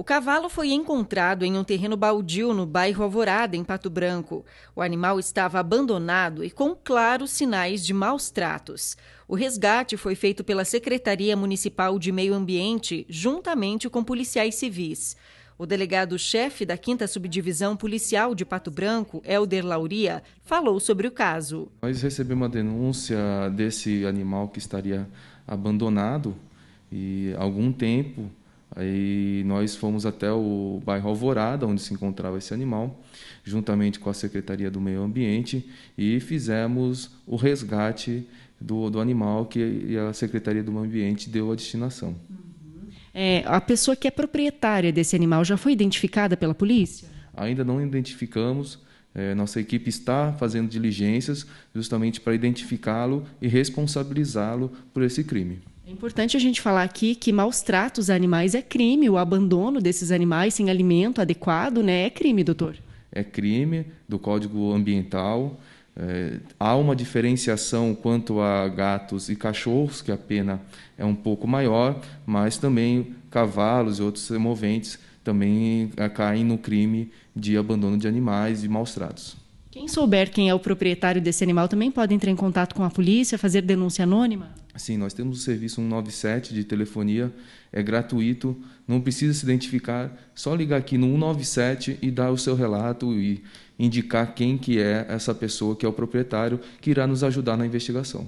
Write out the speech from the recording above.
O cavalo foi encontrado em um terreno baldio no bairro Alvorada, em Pato Branco. O animal estava abandonado e com claros sinais de maus tratos. O resgate foi feito pela Secretaria Municipal de Meio Ambiente, juntamente com policiais civis. O delegado-chefe da 5 Subdivisão Policial de Pato Branco, Helder Lauria, falou sobre o caso. Nós recebemos uma denúncia desse animal que estaria abandonado e há algum tempo Aí nós fomos até o bairro Alvorada, onde se encontrava esse animal, juntamente com a Secretaria do Meio Ambiente, e fizemos o resgate do, do animal que a Secretaria do Meio Ambiente deu a destinação. Uhum. É, a pessoa que é proprietária desse animal já foi identificada pela polícia? Ainda não identificamos. É, nossa equipe está fazendo diligências justamente para identificá-lo e responsabilizá-lo por esse crime. É importante a gente falar aqui que maus tratos a animais é crime, o abandono desses animais sem alimento adequado né, é crime, doutor. É crime do Código Ambiental. É, há uma diferenciação quanto a gatos e cachorros, que a pena é um pouco maior, mas também cavalos e outros removentes também é, caem no crime de abandono de animais e maus tratos. Quem souber quem é o proprietário desse animal também pode entrar em contato com a polícia, fazer denúncia anônima? Sim, nós temos o serviço 197 de telefonia, é gratuito, não precisa se identificar, só ligar aqui no 197 e dar o seu relato e indicar quem que é essa pessoa que é o proprietário que irá nos ajudar na investigação.